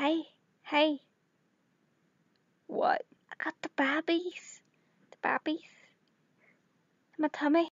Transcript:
Hey, hey. What? I got the babies. The babies. My tummy.